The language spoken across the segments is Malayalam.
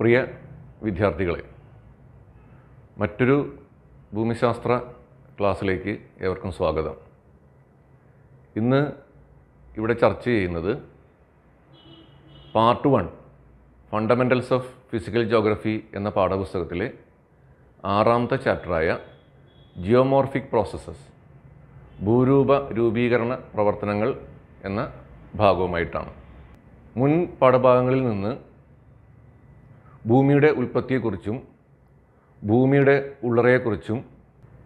പ്രിയ വിദ്യാർത്ഥികളെ മറ്റൊരു ഭൂമിശാസ്ത്ര ക്ലാസ്സിലേക്ക് ഏവർക്കും സ്വാഗതം ഇന്ന് ഇവിടെ ചർച്ച ചെയ്യുന്നത് part one fundamentals of physical geography എന്ന പാഠപുസ്തകത്തിലെ ആറാമത്തെ ചാപ്റ്ററായ ജിയോമോർഫിക് പ്രോസസ്സസ് ഭൂരൂപ രൂപീകരണ പ്രവർത്തനങ്ങൾ എന്ന ഭാഗവുമായിട്ടാണ് മുൻ പാഠഭാഗങ്ങളിൽ നിന്ന് ഭൂമിയുടെ ഉൽപ്പത്തിയെക്കുറിച്ചും ഭൂമിയുടെ ഉള്ളറയെക്കുറിച്ചും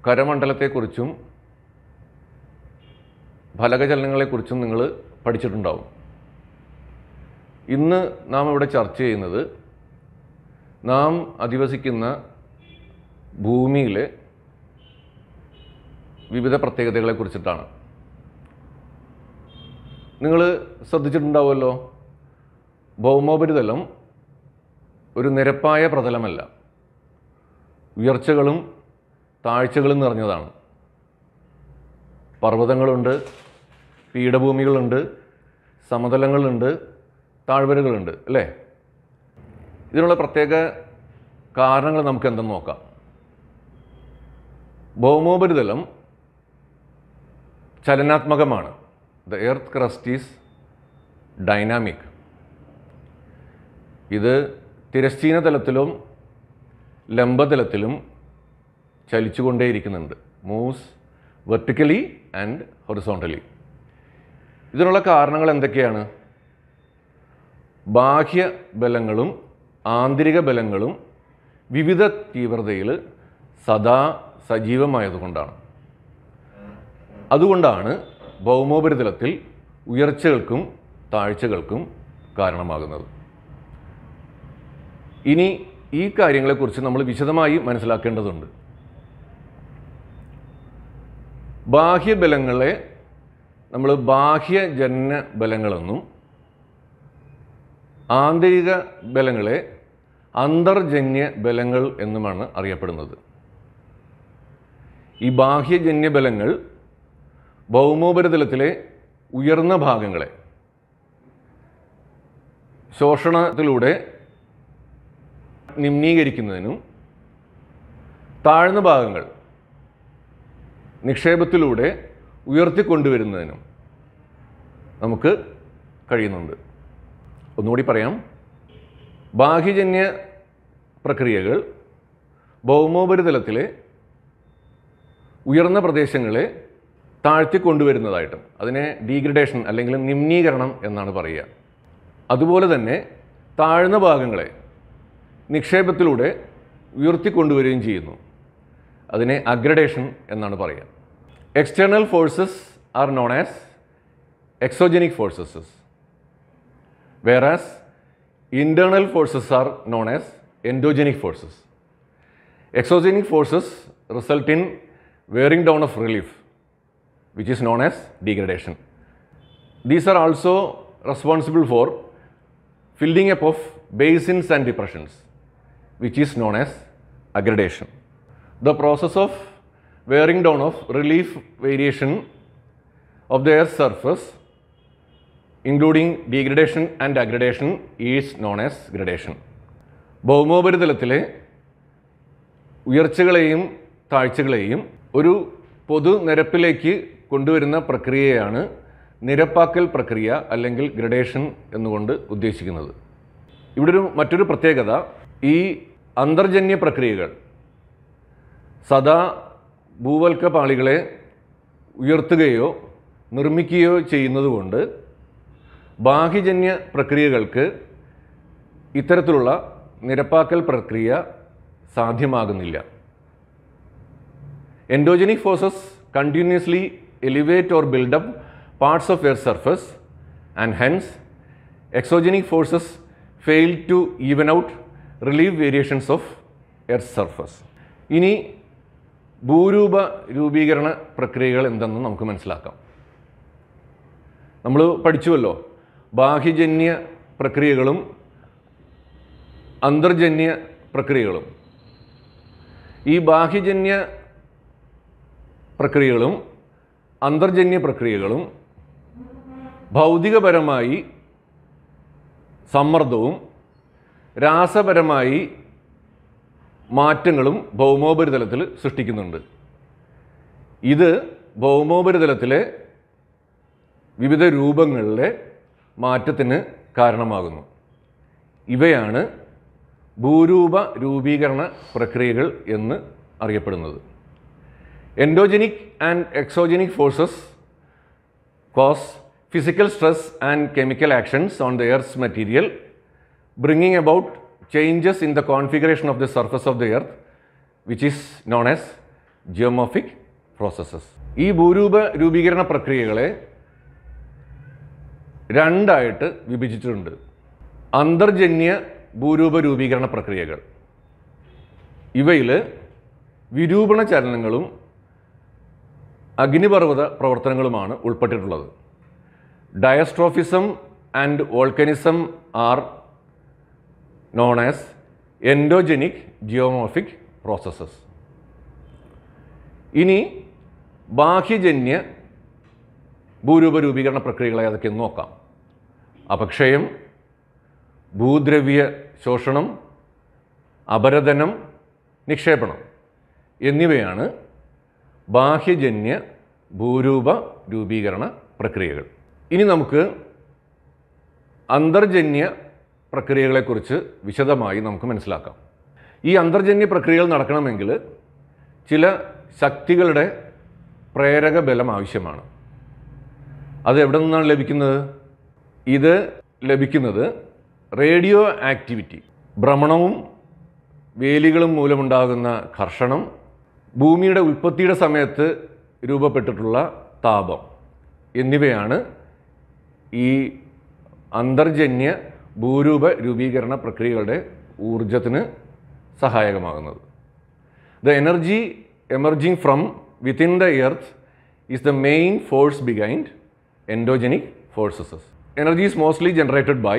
കരമണ്ഡലത്തെക്കുറിച്ചും ഫലകചലനങ്ങളെക്കുറിച്ചും നിങ്ങൾ പഠിച്ചിട്ടുണ്ടാവും ഇന്ന് നാം ഇവിടെ ചർച്ച ചെയ്യുന്നത് നാം അധിവസിക്കുന്ന ഭൂമിയിലെ വിവിധ പ്രത്യേകതകളെ കുറിച്ചിട്ടാണ് നിങ്ങൾ ശ്രദ്ധിച്ചിട്ടുണ്ടാവുമല്ലോ ഭൗമോപരിതലം ഒരു നിരപ്പായ പ്രതലമല്ല ഉയർച്ചകളും താഴ്ചകളും നിറഞ്ഞതാണ് പർവ്വതങ്ങളുണ്ട് പീഠഭൂമികളുണ്ട് സമതലങ്ങളുണ്ട് താഴ്വരകളുണ്ട് അല്ലേ ഇതിനുള്ള പ്രത്യേക കാരണങ്ങൾ നമുക്ക് എന്തെന്ന് നോക്കാം ഭൗമോപരിതലം ചലനാത്മകമാണ് the earth crust is dynamic ഇത് തിരശ്ചീന തലത്തിലും ലംബതലത്തിലും ചലിച്ചുകൊണ്ടേയിരിക്കുന്നുണ്ട് മൂവ്സ് വെർട്ടിക്കലി ആൻഡ് ഹൊറിസോണ്ടലി ഇതിനുള്ള കാരണങ്ങൾ എന്തൊക്കെയാണ് ബാഹ്യ ബലങ്ങളും ആന്തരിക ബലങ്ങളും വിവിധ തീവ്രതയിൽ സദാ സജീവമായതുകൊണ്ടാണ് അതുകൊണ്ടാണ് ഭൗമോപരിതലത്തിൽ ഉയർച്ചകൾക്കും താഴ്ചകൾക്കും കാരണമാകുന്നത് ഇനി ഈ കാര്യങ്ങളെക്കുറിച്ച് നമ്മൾ വിശദമായി മനസ്സിലാക്കേണ്ടതുണ്ട് ബാഹ്യബലങ്ങളെ നമ്മൾ ബാഹ്യജന്യ ബലങ്ങളെന്നും ആന്തരിക ബലങ്ങളെ അന്തർജന്യ ബലങ്ങൾ എന്നുമാണ് അറിയപ്പെടുന്നത് ഈ ബാഹ്യജന്യ ബലങ്ങൾ ഭൗമോപരിതലത്തിലെ ഉയർന്ന ഭാഗങ്ങളെ ശോഷണത്തിലൂടെ നിമ്നീകരിക്കുന്നതിനും താഴ്ന്ന ഭാഗങ്ങൾ നിക്ഷേപത്തിലൂടെ ഉയർത്തിക്കൊണ്ടുവരുന്നതിനും നമുക്ക് കഴിയുന്നുണ്ട് ഒന്നുകൂടി പറയാം ബാഹ്യജന്യ പ്രക്രിയകൾ ഭൗമോപരിതലത്തിലെ ഉയർന്ന പ്രദേശങ്ങളെ താഴ്ത്തിക്കൊണ്ടുവരുന്നതായിട്ടും അതിനെ ഡീഗ്രഡേഷൻ അല്ലെങ്കിൽ നിമ്നീകരണം എന്നാണ് പറയുക അതുപോലെ തന്നെ താഴ്ന്ന ഭാഗങ്ങളെ നിക്ഷേപത്തിലൂടെ ഉയർത്തിക്കൊണ്ടുവരികയും ചെയ്യുന്നു അതിനെ അഗ്രഡേഷൻ എന്നാണ് പറയുക external forces are known as exogenic forces whereas internal forces are known as endogenic forces exogenic forces result in wearing down of relief which is known as degradation These are also responsible for filling up of basins and depressions. which is known as aggradation. The process of wearing down of relief variation of their surface including degradation and aggradation is known as gradation. ഭൗമോപരിതലത്തിലെ ഉയർച്ചകളെയും താഴ്ചകളെയും ഒരു പൊതുനിരപ്പിലേക്ക് കൊണ്ടുവരുന്ന പ്രക്രിയയാണ് നിരപ്പാക്കൽ പ്രക്രിയ അല്ലെങ്കിൽ ഗ്രഡേഷൻ എന്നുകൊണ്ട് ഉദ്ദേശിക്കുന്നത് ഇവിടെ ഒരു മറ്റൊരു പ്രത്യേകത ഈ അന്തർജന്യ പ്രക്രിയകൾ സദാ ഭൂവൽക്ക പാളികളെ ഉയർത്തുകയോ നിർമ്മിക്കുകയോ ചെയ്യുന്നതുകൊണ്ട് ബാഹ്യജന്യ പ്രക്രിയകൾക്ക് ഇത്തരത്തിലുള്ള നിരപ്പാക്കൽ പ്രക്രിയ സാധ്യമാകുന്നില്ല endogenic forces continuously elevate or build up parts of എയർ surface and hence exogenic forces fail to even out relief variations of earth surface ഇനി ഭൂരൂപ രൂപീകരണ പ്രക്രിയകൾ എന്തെന്ന് നമുക്ക് മനസ്സിലാക്കാം നമ്മൾ പഠിച്ചുവല്ലോ ബാഹ്യജന്യ പ്രക്രിയകളും അന്തർജന്യ പ്രക്രിയകളും ഈ ബാഹ്യജന്യ പ്രക്രിയകളും അന്തർജന്യ പ്രക്രിയകളും ഭൗതികപരമായി സമ്മർദ്ദവും രാസപരമായി മാറ്റങ്ങളും ഭൗമോപരിതലത്തിൽ സൃഷ്ടിക്കുന്നുണ്ട് ഇത് ഭൗമോപരിതലത്തിലെ വിവിധ രൂപങ്ങളിലെ മാറ്റത്തിന് കാരണമാകുന്നു ഇവയാണ് ഭൂരൂപ രൂപീകരണ പ്രക്രിയകൾ എന്ന് അറിയപ്പെടുന്നത് endogenic and exogenic forces cause physical stress and chemical actions on the earth material bringing about changes in the configuration of the surface of the earth which is known as geomorphic processes. ഈ ഭൂരൂപ രൂപീകരണ പ്രക്രിയകളെ രണ്ടായിട്ട് വിഭജിച്ചിട്ടുണ്ട് അന്തർജന്യ ഭൂരൂപ രൂപീകരണ പ്രക്രിയകൾ ഇവയിൽ വിരൂപണ ചലനങ്ങളും അഗ്നിപർവ്വത പ്രവർത്തനങ്ങളുമാണ് ഉൾപ്പെട്ടിട്ടുള്ളത് diastrophism and volcanism are known as endogenic geomorphic processes ഇനി ബാഹ്യജന്യ ഭൂരൂപ രൂപീകരണ പ്രക്രിയകൾ ഏതൊക്കെയെന്ന് നോക്കാം അപക്ഷയം ഭൂദ്രവ്യ ശോഷണം അപരതനം നിക്ഷേപണം എന്നിവയാണ് ബാഹ്യജന്യ ഭൂരൂപ രൂപീകരണ പ്രക്രിയകൾ ഇനി നമുക്ക് അന്തർജന്യ പ്രക്രിയകളെക്കുറിച്ച് വിശദമായി നമുക്ക് മനസ്സിലാക്കാം ഈ അന്തർജന്യ പ്രക്രിയകൾ നടക്കണമെങ്കിൽ ചില ശക്തികളുടെ പ്രേരക ബലം ആവശ്യമാണ് അത് എവിടെ നിന്നാണ് ലഭിക്കുന്നത് ഇത് ലഭിക്കുന്നത് റേഡിയോ ആക്ടിവിറ്റി ഭ്രമണവും വേലികളും മൂലമുണ്ടാകുന്ന ഘർഷണം ഭൂമിയുടെ ഉൽപ്പത്തിയുടെ സമയത്ത് രൂപപ്പെട്ടിട്ടുള്ള താപം എന്നിവയാണ് ഈ അന്തർജന്യ ഭൂരൂപ രൂപീകരണ പ്രക്രിയകളുടെ ഊർജത്തിന് സഹായകമാകുന്നത് the energy emerging from within the earth is the main force behind endogenic forces energy is mostly generated by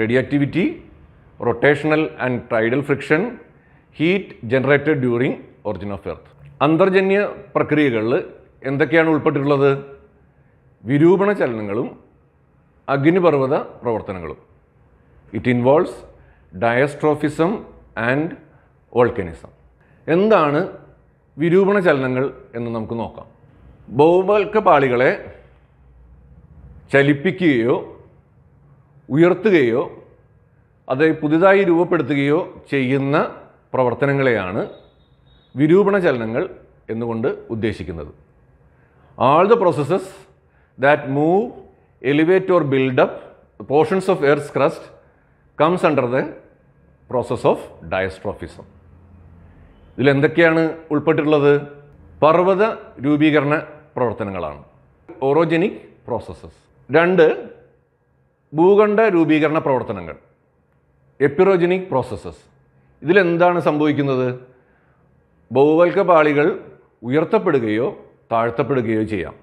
radioactivity rotational and tidal friction heat generated during origin of earth അന്തർജന്യ പ്രക്രിയകളിൽ എന്തൊക്കെയാണ് ഉൾപ്പെട്ടിട്ടുള്ളത് വിരൂപണ ചലനങ്ങളും അഗ്നിപർവ്വത പ്രവർത്തനങ്ങളും it involves diastrophism and volcanism എന്താണ് വിരൂപണ ചലനങ്ങൾ എന്ന് നമുക്ക് നോക്കാം ഭൗമൽക്ക പാളികളെ ചലിപ്പിക്കുകയോ ഉയർത്തുകയോ അത് പുതിയതായി രൂപപ്പെടുത്തുകയോ ചെയ്യുന്ന പ്രവർത്തനങ്ങളെയാണ് വിരൂപണ ചലനങ്ങൾ എന്നുകൊണ്ട് ഉദ്ദേശിക്കുന്നത് all the processes that move elevate or build up portions of earth crust comes under the process of diastrophism ഇതിലെന്തൊക്കെയാണ് ഉൾപ്പെട്ടിട്ടുള്ളത് പർവ്വത രൂപീകരണ പ്രവർത്തനങ്ങളാണ് ഓറോജനിക് പ്രോസസ്സസ് രണ്ട് ഭൂഖണ്ഡ രൂപീകരണ പ്രവർത്തനങ്ങൾ എപ്പിറോജനിക് പ്രോസസ്സസ് ഇതിലെന്താണ് സംഭവിക്കുന്നത് ഭൗവൽക്ക പാളികൾ ഉയർത്തപ്പെടുകയോ താഴ്ത്തപ്പെടുകയോ ചെയ്യാം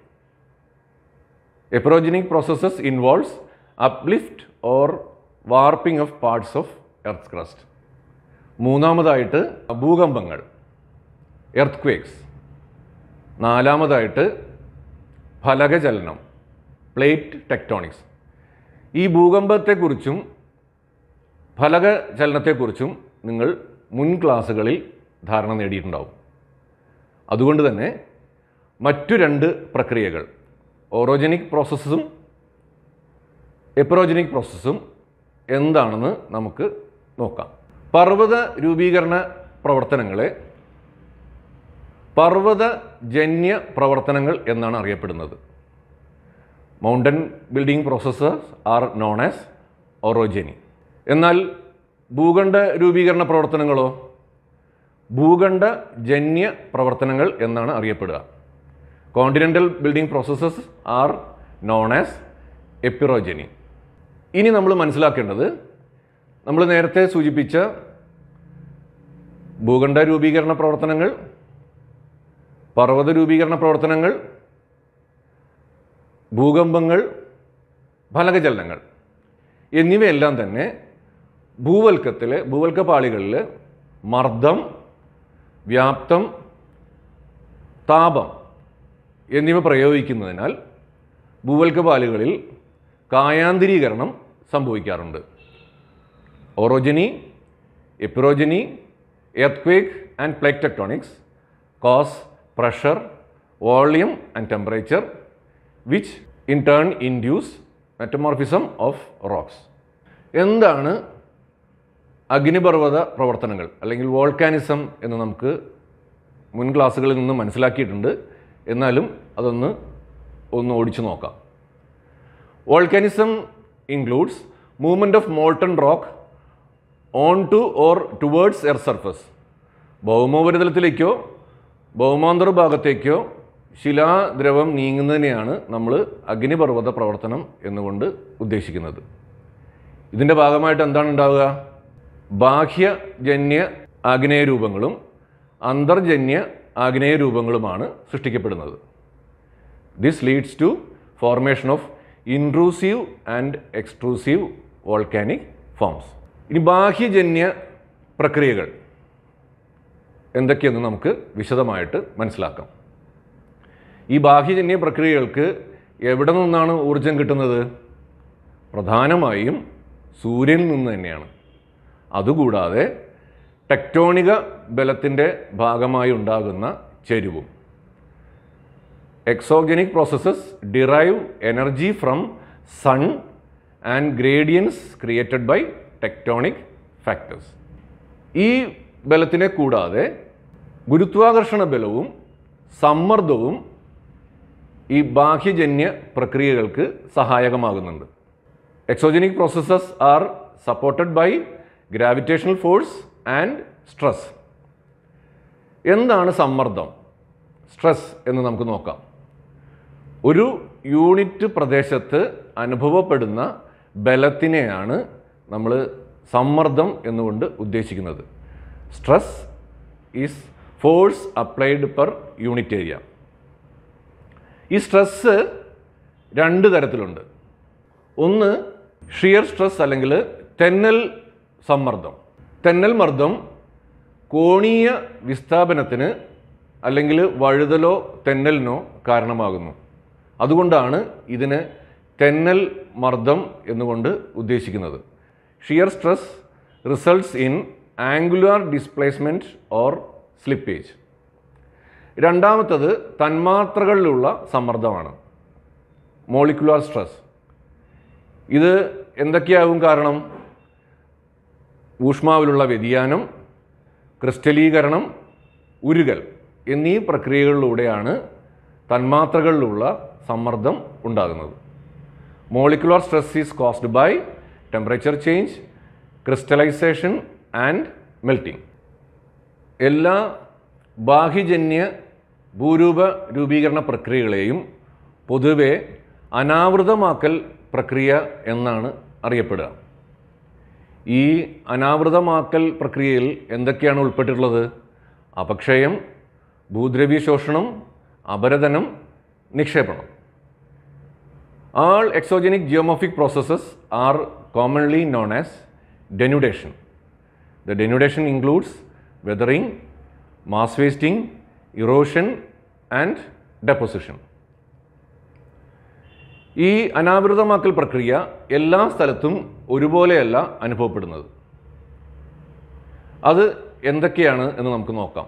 epeirogenic processes involves uplift or warping of parts of earth crust മൂന്നാമതായിട്ട് ഭൂകമ്പങ്ങൾ എർത്ത് ക്വേക്സ് നാലാമതായിട്ട് ഫലകചലനം പ്ലേറ്റ് ടെക്ടോണിക്സ് ഈ ഭൂകമ്പത്തെക്കുറിച്ചും ഫലകചലനത്തെക്കുറിച്ചും നിങ്ങൾ മുൻ ക്ലാസ്സുകളിൽ ധാരണ നേടിയിട്ടുണ്ടാവും അതുകൊണ്ട് തന്നെ മറ്റു രണ്ട് പ്രക്രിയകൾ ഓറോജനിക് പ്രോസസ്സും എപ്രോജനിക് പ്രോസസ്സും എന്താണെന്ന് നമുക്ക് നോക്കാം പർവ്വത രൂപീകരണ പ്രവർത്തനങ്ങളെ പർവ്വതജന്യ പ്രവർത്തനങ്ങൾ എന്നാണ് അറിയപ്പെടുന്നത് mountain building processes are known as orogeny എന്നാൽ ഭൂഖണ്ഡ രൂപീകരണ പ്രവർത്തനങ്ങളോ ഭൂഖണ്ഡ ജന്യ പ്രവർത്തനങ്ങൾ എന്നാണ് അറിയപ്പെടുക continental building processes are known as epeirogeny ഇനി നമ്മൾ മനസ്സിലാക്കേണ്ടത് നമ്മൾ നേരത്തെ സൂചിപ്പിച്ച ഭൂഖണ്ഡ രൂപീകരണ പ്രവർത്തനങ്ങൾ പർവ്വത രൂപീകരണ പ്രവർത്തനങ്ങൾ ഭൂകമ്പങ്ങൾ ഫലകചലനങ്ങൾ എന്നിവയെല്ലാം തന്നെ ഭൂവൽക്കത്തിലെ ഭൂവൽക്ക പാളികളിൽ മർദ്ദം വ്യാപ്തം താപം എന്നിവ പ്രയോഗിക്കുന്നതിനാൽ ഭൂവൽക്ക പാളികളിൽ കായാന്തിരീകരണം സംഭവിക്കാറുണ്ട് orogeny epeirogeny earthquake and plate tectonics cause pressure volume and temperature which in turn induce metamorphism of rocks എന്താണ് അഗ്നിപർവ്വത പ്രവർത്തനങ്ങൾ അല്ലെങ്കിൽ വോൾക്കാനിസം എന്ന് നമുക്ക് മുൻ ക്ലാസ്സുകളിൽ നിന്ന് മനസ്സിലാക്കിയിട്ടുണ്ട് എന്നാലും അതൊന്ന് ഒന്ന് ഓടിച്ചു നോക്കാം Volcanism includes movement of molten rock to or towards എയർ സർഫസ് ഭൗമോപരിതലത്തിലേക്കോ ഭാഗത്തേക്കോ ശിലാദ്രവം നീങ്ങുന്നതിനെയാണ് നമ്മൾ അഗ്നിപർവ്വത പ്രവർത്തനം എന്നുകൊണ്ട് ഉദ്ദേശിക്കുന്നത് ഇതിൻ്റെ ഭാഗമായിട്ട് എന്താണ് ഉണ്ടാവുക ബാഹ്യജന്യ രൂപങ്ങളും അന്തർജന്യ രൂപങ്ങളുമാണ് സൃഷ്ടിക്കപ്പെടുന്നത് this leads to formation of intrusive and extrusive volcanic forms ഇനി ബാഹ്യജന്യ പ്രക്രിയകൾ എന്തൊക്കെയെന്ന് നമുക്ക് വിശദമായിട്ട് മനസ്സിലാക്കാം ഈ ബാഹ്യജന്യ പ്രക്രിയകൾക്ക് എവിടെ നിന്നാണ് ഊർജം കിട്ടുന്നത് പ്രധാനമായും സൂര്യനിൽ നിന്ന് തന്നെയാണ് അതുകൂടാതെ ടെക്ടോണിക ബലത്തിൻ്റെ ഭാഗമായി ഉണ്ടാകുന്ന ചെരുവും exogenic processes derive energy from sun and gradients created by tectonic factors. ഈ ബലത്തിനെ കൂടാതെ ഗുരുത്വാകർഷണ ബലവും സമ്മർദ്ദവും ഈ ബാഹ്യജന്യ പ്രക്രിയകൾക്ക് സഹായകമാകുന്നുണ്ട് exogenic processes are supported by gravitational force and stress എന്താണ് സമ്മർദ്ദം സ്ട്രെസ് എന്ന് നമുക്ക് നോക്കാം ഒരു യൂണിറ്റ് പ്രദേശത്ത് അനുഭവപ്പെടുന്ന ബലത്തിനെയാണ് നമ്മൾ സമ്മർദ്ദം എന്നുകൊണ്ട് ഉദ്ദേശിക്കുന്നത് stress is force applied per unit area ഈ സ്ട്രെസ്സ് രണ്ട് തരത്തിലുണ്ട് ഒന്ന് ഷിയർ സ്ട്രെസ് അല്ലെങ്കിൽ തെന്നൽ സമ്മർദ്ദം തെന്നൽ മർദ്ദം കോണീയ വിസ്ഥാപനത്തിന് അല്ലെങ്കിൽ വഴുതലോ തെന്നലിനോ കാരണമാകുന്നു അതുകൊണ്ടാണ് ഇതിനെ തെന്നൽ മർദ്ദം എന്നുകൊണ്ട് ഉദ്ദേശിക്കുന്നത് shear stress results in angular displacement or slippage രണ്ടാമത്തത് തന്മാത്രകളിലുള്ള സമ്മർദ്ദമാണ് മോളിക്കുലാർ സ്ട്രെസ് ഇത് എന്തൊക്കെയാകും കാരണം ഊഷ്മാവിലുള്ള വ്യതിയാനം ക്രിസ്റ്റലീകരണം ഉരുകൽ എന്നീ പ്രക്രിയകളിലൂടെയാണ് തന്മാത്രകളിലുള്ള സമ്മർദ്ദം ഉണ്ടാകുന്നത് molecular stress is caused by temperature change crystallization and melting എല്ലാ ബാഹ്യജന്യ ഭൂരൂപ രൂപീകരണ പ്രക്രിയകളെയും പൊതുവെ അനാവൃതമാക്കൽ പ്രക്രിയ എന്നാണ് അറിയപ്പെടുക ഈ അനാവൃതമാക്കൽ പ്രക്രിയയിൽ എന്തൊക്കെയാണ് ഉൾപ്പെട്ടിട്ടുള്ളത് അപക്ഷയം ഭൂദ്രവീശോഷണം അപരതനം നിക്ഷേപണം All exogenic geomorphic processes are commonly known as denudation. The denudation includes weathering, mass wasting, erosion and deposition. ഈ അനാവൃതമാക്കൽ പ്രക്രിയ എല്ലാ സ്ഥലത്തും ഒരുപോലെയല്ല അനുഭവപ്പെടുന്നത് അത് എന്തൊക്കെയാണ് എന്ന് നമുക്ക് നോക്കാം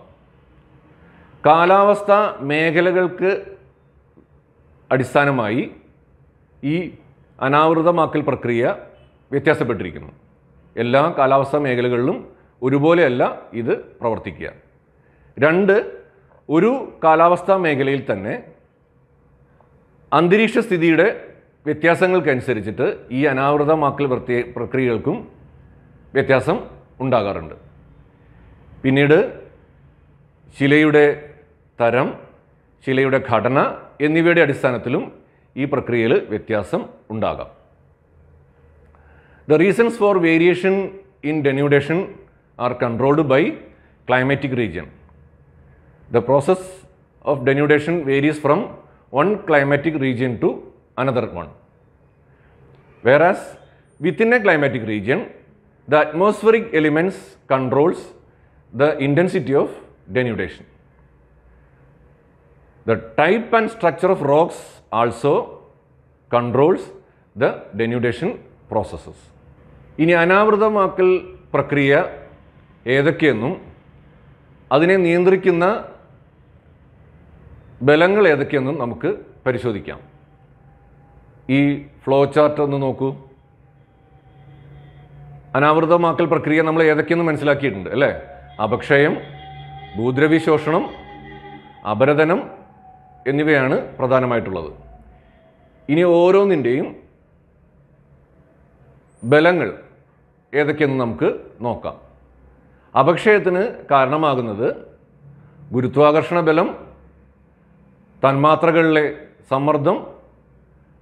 കാലാവസ്ഥ മേഖലകൾക്ക് അടിസ്ഥാനമായി ഈ അനാവൃതമാക്കൽ പ്രക്രിയ വ്യത്യാസപ്പെട്ടിരിക്കുന്നു എല്ലാ കാലാവസ്ഥാ മേഖലകളിലും ഒരുപോലെയല്ല ഇത് പ്രവർത്തിക്കുക രണ്ട് ഒരു കാലാവസ്ഥാ മേഖലയിൽ തന്നെ അന്തരീക്ഷ സ്ഥിതിയുടെ വ്യത്യാസങ്ങൾക്കനുസരിച്ചിട്ട് ഈ അനാവൃതമാക്കൽ പ്രത്യേ പ്രക്രിയകൾക്കും വ്യത്യാസം ഉണ്ടാകാറുണ്ട് പിന്നീട് ശിലയുടെ തരം ശിലയുടെ ഘടന എന്നിവയുടെ അടിസ്ഥാനത്തിലും The reasons for variation in denudation are controlled by climatic region. The process of denudation varies from one climatic region to another one. Whereas within a climatic region, the atmospheric elements controls the intensity of denudation. The type and structure of rocks also controls the denudation processes. ഇനി അനാവൃതമാക്കൽ പ്രക്രിയ ഏതൊക്കെയെന്നും അതിനെ നിയന്ത്രിക്കുന്ന ബലങ്ങൾ ഏതൊക്കെയെന്നും നമുക്ക് പരിശോധിക്കാം ഈ ഫ്ലോ ചാർട്ട് ഒന്ന് നോക്കൂ അനാവൃതമാക്കൽ പ്രക്രിയ നമ്മൾ ഏതൊക്കെയെന്ന് മനസ്സിലാക്കിയിട്ടുണ്ട് അല്ലേ അപക്ഷയം ഭൂദ്രവി ശോഷണം അപരതനം എന്നിവയാണ് പ്രധാനമായിട്ടുള്ളത് ഇനി ഓരോന്നിൻ്റെയും ബലങ്ങൾ ഏതൊക്കെയെന്ന് നമുക്ക് നോക്കാം അപക്ഷയത്തിന് കാരണമാകുന്നത് ഗുരുത്വാകർഷണ ബലം തന്മാത്രകളിലെ സമ്മർദ്ദം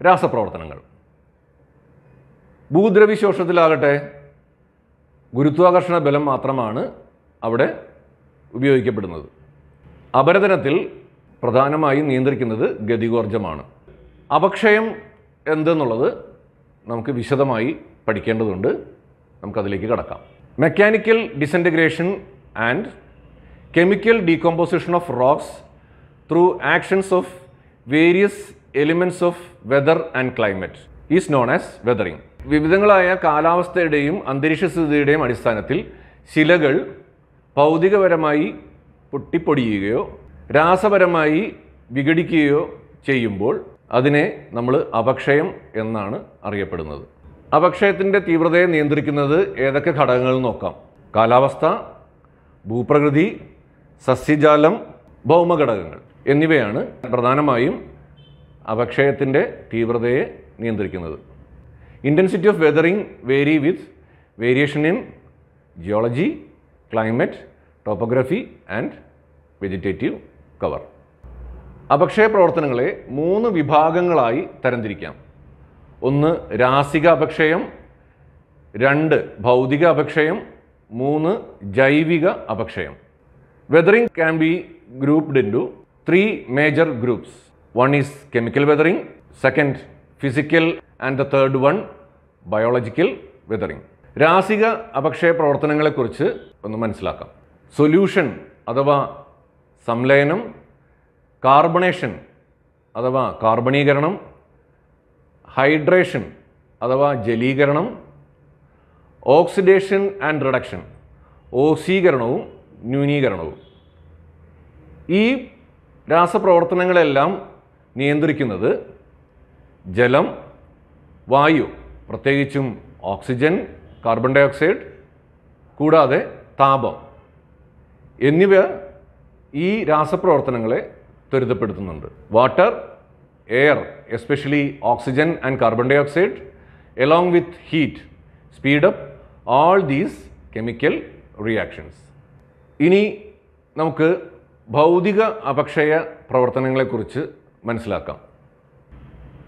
രാസപ്രവർത്തനങ്ങൾ ഭൂദ്രവിശോഷത്തിലാകട്ടെ ഗുരുത്വാകർഷണ ബലം മാത്രമാണ് അവിടെ ഉപയോഗിക്കപ്പെടുന്നത് അപരതനത്തിൽ പ്രധാനമായും നിയന്ത്രിക്കുന്നത് ഗതികോർജ്ജമാണ് അപക്ഷയം എന്തെന്നുള്ളത് നമുക്ക് വിശദമായി പഠിക്കേണ്ടതുണ്ട് നമുക്കതിലേക്ക് കടക്കാം mechanical disintegration and chemical decomposition of rocks through actions of various elements of weather and climate is known as weathering വിവിധങ്ങളായ കാലാവസ്ഥയുടെയും സ്ഥിതിയുടെയും അടിസ്ഥാനത്തിൽ ശിലകൾ ഭൗതികപരമായി പൊട്ടിപ്പൊടിയുകയോ രാസപരമായി വിഘടിക്കുകയോ ചെയ്യുമ്പോൾ അതിനെ നമ്മൾ അപക്ഷയം എന്നാണ് അറിയപ്പെടുന്നത് അപക്ഷയത്തിൻ്റെ തീവ്രതയെ നിയന്ത്രിക്കുന്നത് ഏതൊക്കെ ഘടകങ്ങൾ നോക്കാം കാലാവസ്ഥ ഭൂപ്രകൃതി സസ്യജാലം ഭൗമഘടകങ്ങൾ എന്നിവയാണ് പ്രധാനമായും അപക്ഷയത്തിൻ്റെ തീവ്രതയെ നിയന്ത്രിക്കുന്നത് intensity of weathering vary with variation in geology climate topography and vegetative cover അപക്ഷയ പ്രവർത്തനങ്ങളെ മൂന്ന് വിഭാഗങ്ങളായി തരംതിരിക്കാം ഒന്ന് രാസിക അപക്ഷയം രണ്ട് ഭൗതിക അപക്ഷയം മൂന്ന് ജൈവിക അപക്ഷയം weathering can be grouped into three major groups one is chemical weathering second physical and the third one biological weathering രാസിക അപക്ഷയ പ്രവർത്തനങ്ങളെക്കുറിച്ച് ഒന്ന് മനസ്സിലാക്കാം സൊല്യൂഷൻ അഥവാ സംലയനം കാർബണേഷൻ അഥവാ കാർബണീകരണം ഹൈഡ്രേഷൻ അഥവാ ജലീകരണം ഓക്സിഡേഷൻ ആൻഡ് റിഡക്ഷൻ ഓസീകരണവും ന്യൂനീകരണവും ഈ രാസപ്രവർത്തനങ്ങളെല്ലാം നിയന്ത്രിക്കുന്നത് ജലം വായു പ്രത്യേകിച്ചും ഓക്സിജൻ കാർബൺ ഡയോക്സൈഡ് കൂടാതെ താപം എന്നിവ ഈ രാസപ്രവർത്തനങ്ങളെ ത്വരിതപ്പെടുത്തുന്നുണ്ട് water air especially oxygen and carbon dioxide along with heat speed up all these chemical reactions ഇനി നമുക്ക് ഭൗതിക അപക്ഷയ പ്രവർത്തനങ്ങളെക്കുറിച്ച് മനസ്സിലാക്കാം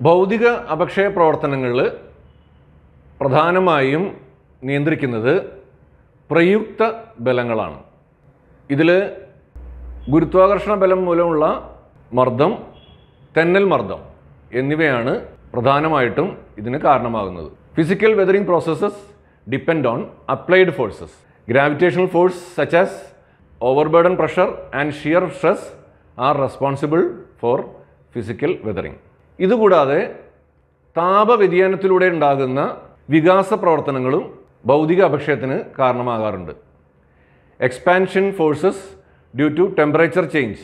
ഭൗതിക അപക്ഷയ പ്രവർത്തനങ്ങൾ പ്രധാനമായും നിയന്ത്രിക്കുന്നത് പ്രയുക്ത ബലങ്ങളാണ് ഇതിൽ ഗുരുത്വാകർഷണ ബലം മൂലമുള്ള മർദ്ദം തെന്നൽ മർദ്ദം എന്നിവയാണ് പ്രധാനമായിട്ടും ഇതിന് കാരണമാകുന്നത് physical weathering processes depend on applied forces gravitational force such as overburden pressure and shear stress are responsible for physical weathering ഇതുകൂടാതെ താപവ്യതിയാനത്തിലൂടെ ഉണ്ടാകുന്ന വികാസ പ്രവർത്തനങ്ങളും ഭൗതിക അപക്ഷയത്തിന് കാരണമാകാറുണ്ട് expansion forces due to temperature change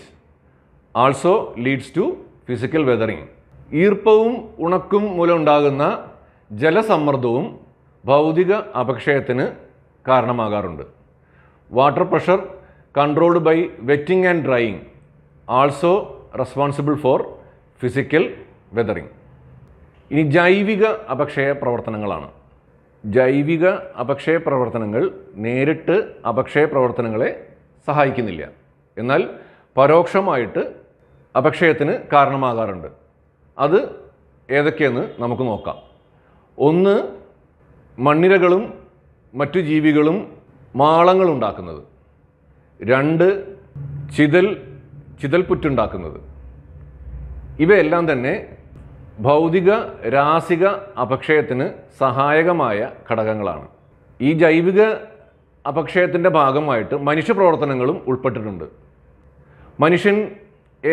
also leads to physical weathering ഈർപ്പവും ഉണക്കും മൂലമുണ്ടാകുന്ന ജലസമ്മർദ്ദവും ഭൗതിക അപക്ഷയത്തിന് കാരണമാകാറുണ്ട് water pressure controlled by wetting and drying also responsible for physical weathering ഇനി ജൈവിക അപക്ഷയ പ്രവർത്തനങ്ങളാണ് ജൈവിക അപക്ഷയ പ്രവർത്തനങ്ങൾ നേരിട്ട് അപക്ഷയ പ്രവർത്തനങ്ങളെ സഹായിക്കുന്നില്ല എന്നാൽ പരോക്ഷമായിട്ട് അപക്ഷയത്തിന് കാരണമാകാറുണ്ട് അത് ഏതൊക്കെയെന്ന് നമുക്ക് നോക്കാം ഒന്ന് മണ്ണിരകളും മറ്റു ജീവികളും മാളങ്ങൾ രണ്ട് ചിതൽ ചിതൽപുറ്റുണ്ടാക്കുന്നത് ഇവയെല്ലാം തന്നെ ഭൗതിക രാസിക അപക്ഷയത്തിന് സഹായകമായ ഘടകങ്ങളാണ് ഈ ജൈവിക അപക്ഷയത്തിൻ്റെ ഭാഗമായിട്ട് മനുഷ്യപ്രവർത്തനങ്ങളും ഉൾപ്പെട്ടിട്ടുണ്ട് മനുഷ്യൻ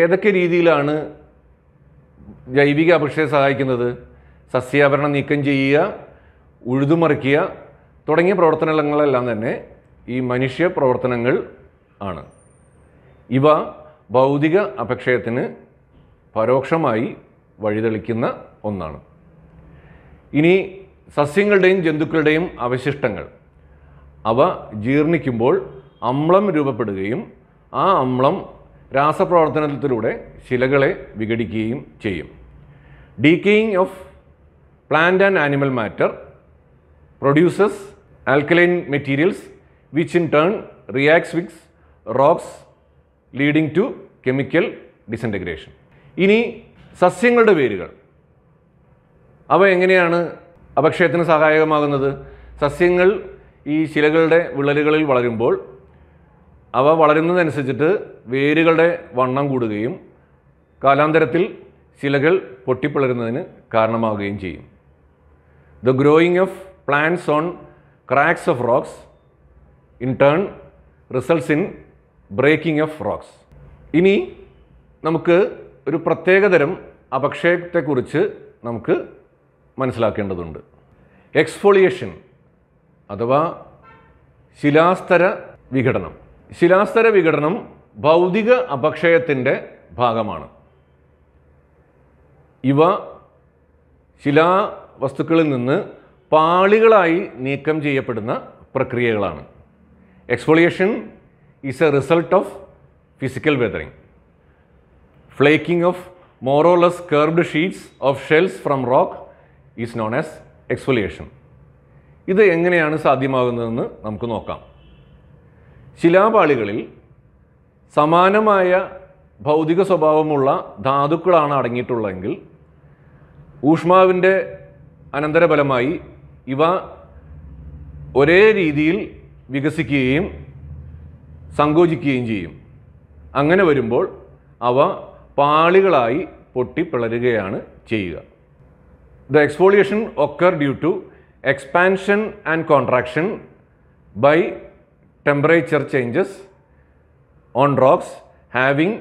ഏതൊക്കെ രീതിയിലാണ് ജൈവിക അപക്ഷയെ സഹായിക്കുന്നത് സസ്യാഭരണം നീക്കം ചെയ്യുക ഉഴുതുമറിക്കുക തുടങ്ങിയ പ്രവർത്തനങ്ങളെല്ലാം തന്നെ ഈ മനുഷ്യ പ്രവർത്തനങ്ങൾ ആണ് ഇവ ഭൗതിക അപക്ഷയത്തിന് പരോക്ഷമായി വഴിതെളിക്കുന്ന ഒന്നാണ് ഇനി സസ്യങ്ങളുടെയും ജന്തുക്കളുടെയും അവശിഷ്ടങ്ങൾ അവ ജീർണിക്കുമ്പോൾ അമ്ലം രൂപപ്പെടുകയും ആ അമ്ലം രാസപ്രവർത്തനത്തിലൂടെ ശിലകളെ വിഘടിക്കുകയും ചെയ്യും decaying of plant and animal matter produces alkaline materials which in turn reacts വിക്സ് rocks leading to chemical disintegration ഇനി സസ്യങ്ങളുടെ വേരുകൾ അവ എങ്ങനെയാണ് അപക്ഷയത്തിന് സഹായകമാകുന്നത് സസ്യങ്ങൾ ഈ ശിലകളുടെ വിള്ളലുകളിൽ വളരുമ്പോൾ അവ വളരുന്നതനുസരിച്ചിട്ട് വേരുകളുടെ വണ്ണം കൂടുകയും കാലാന്തരത്തിൽ ശിലകൾ പൊട്ടിപ്പിളരുന്നതിന് കാരണമാവുകയും ചെയ്യും the growing of plants on cracks of rocks in turn results in breaking of rocks ഇനി നമുക്ക് ഒരു പ്രത്യേകതരം അപക്ഷയത്തെക്കുറിച്ച് നമുക്ക് മനസ്സിലാക്കേണ്ടതുണ്ട് എക്സ്ഫോളിയേഷൻ അഥവാ ശിലാസ്തര വിഘടനം ശിലാസ്തര വിഘടനം ഭൗതിക അപക്ഷയത്തിൻ്റെ ഭാഗമാണ് ഇവ ശിലാവസ്തുക്കളിൽ നിന്ന് പാളികളായി നീക്കം ചെയ്യപ്പെടുന്ന പ്രക്രിയകളാണ് exfoliation is a result of physical weathering flaking off more or less curved sheets of shells from rock is known as exfoliation ഇത് എങ്ങനെയാണ് സാധ്യമാകുന്നതെന്ന് നമുക്ക് നോക്കാം ശിലാപാളികളിൽ സമാനമായ ഭൗതിക സ്വഭാവമുള്ള ധാതുക്കളാണ് അടങ്ങിയിട്ടുള്ളതെങ്കിൽ ഊഷ്മാവിൻ്റെ അനന്തരഫലമായി ഇവ ഒരേ രീതിയിൽ വികസിക്കുകയും സങ്കോചിക്കുകയും ചെയ്യും അങ്ങനെ വരുമ്പോൾ അവ പാളികളായി പൊട്ടി പിളരുകയാണ് ചെയ്യുക the exfoliation occur due to expansion and contraction by temperature changes on rocks having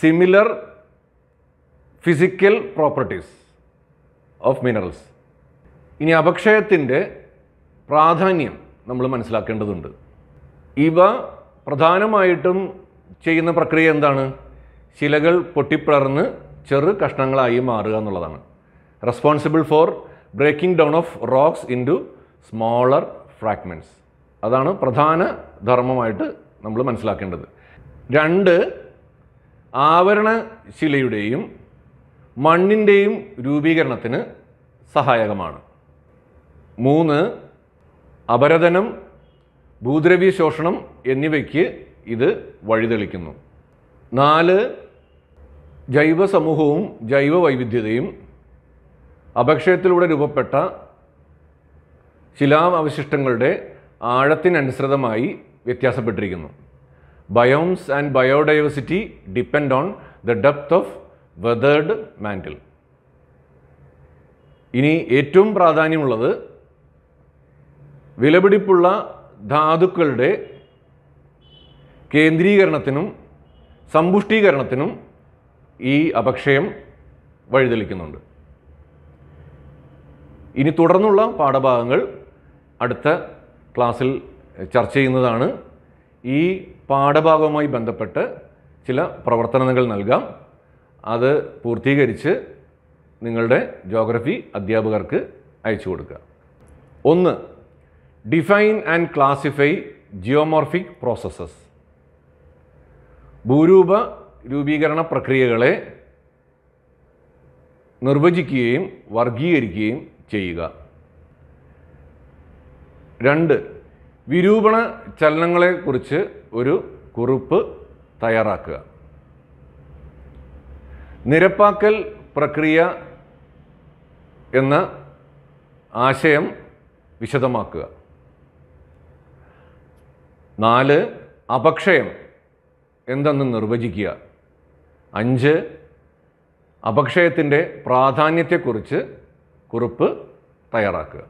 similar physical properties of minerals ഇനി അപക്ഷയത്തിൻ്റെ പ്രാധാന്യം നമ്മൾ മനസ്സിലാക്കേണ്ടതുണ്ട് ഇവ പ്രധാനമായിട്ടും ചെയ്യുന്ന പ്രക്രിയ എന്താണ് ശിലകൾ പൊട്ടിപ്പിളർന്ന് ചെറു കഷ്ണങ്ങളായി മാറുക എന്നുള്ളതാണ് responsible for breaking down of rocks in smaller fragments അതാണ് പ്രധാന ധർമ്മമായിട്ട് നമ്മൾ മനസ്സിലാക്കേണ്ടത് രണ്ട് ആവരണശിലയുടെയും മണ്ണിൻ്റെയും രൂപീകരണത്തിന് സഹായകമാണ് മൂന്ന് അപരതനം ഭൂദ്രവ്യ ശോഷണം എന്നിവയ്ക്ക് ഇത് വഴിതെളിക്കുന്നു നാല് ജൈവ സമൂഹവും ജൈവ വൈവിധ്യതയും അപക്ഷയത്തിലൂടെ രൂപപ്പെട്ട ശിലാവശിഷ്ടങ്ങളുടെ ആഴത്തിനനുസൃതമായി വ്യത്യാസപ്പെട്ടിരിക്കുന്നു biomes and biodiversity depend on the depth of weathered mantle ഇനി ഏറ്റവും പ്രാധാന്യമുള്ളത് വിലപിടിപ്പുള്ള ധാതുക്കളുടെ കേന്ദ്രീകരണത്തിനും സമ്പുഷ്ടീകരണത്തിനും ഈ അപക്ഷയം വഴിതെളിക്കുന്നുണ്ട് ഇനി തുടർന്നുള്ള പാഠഭാഗങ്ങൾ അടുത്ത ക്ലാസ്സിൽ ചർച്ച ചെയ്യുന്നതാണ് ഈ പാഠഭാഗവുമായി ബന്ധപ്പെട്ട് ചില പ്രവർത്തനങ്ങൾ നൽകാം അത് പൂർത്തീകരിച്ച് നിങ്ങളുടെ ജോഗ്രഫി അധ്യാപകർക്ക് അയച്ചു കൊടുക്കുക ഒന്ന് define and classify geomorphic processes ഭൂരൂപ രൂപീകരണ പ്രക്രിയകളെ നിർവചിക്കുകയും വർഗീകരിക്കുകയും ചെയ്യുക രണ്ട് വിരൂപണ ചലനങ്ങളെക്കുറിച്ച് ഒരു കുറിപ്പ് തയ്യാറാക്കുക നിരപ്പാക്കൽ പ്രക്രിയ എന്ന ആശയം വിശദമാക്കുക നാല് അപക്ഷയം എന്തെന്ന് നിർവചിക്കുക അഞ്ച് അപക്ഷയത്തിൻ്റെ പ്രാധാന്യത്തെക്കുറിച്ച് കുറിപ്പ് തയ്യാറാക്കുക